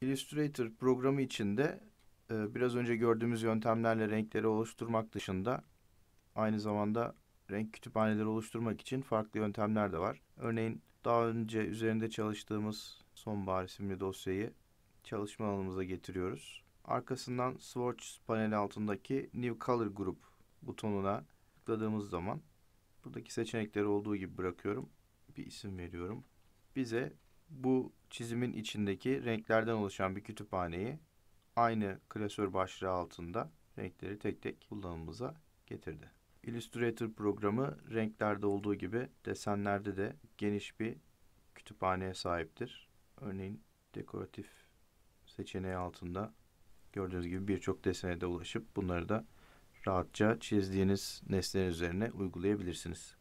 Illustrator programı içinde e, biraz önce gördüğümüz yöntemlerle renkleri oluşturmak dışında aynı zamanda renk kütüphaneleri oluşturmak için farklı yöntemler de var. Örneğin daha önce üzerinde çalıştığımız sonbahar isimli dosyayı çalışma alanımıza getiriyoruz. Arkasından Swatch paneli altındaki New Color Group butonuna tıkladığımız zaman buradaki seçenekleri olduğu gibi bırakıyorum. Bir isim veriyorum. Bize bu çizimin içindeki renklerden oluşan bir kütüphaneyi aynı klasör başlığı altında renkleri tek tek kullanımımıza getirdi. Illustrator programı renklerde olduğu gibi desenlerde de geniş bir kütüphaneye sahiptir. Örneğin dekoratif seçeneği altında gördüğünüz gibi birçok desene de ulaşıp bunları da rahatça çizdiğiniz nesnenin üzerine uygulayabilirsiniz.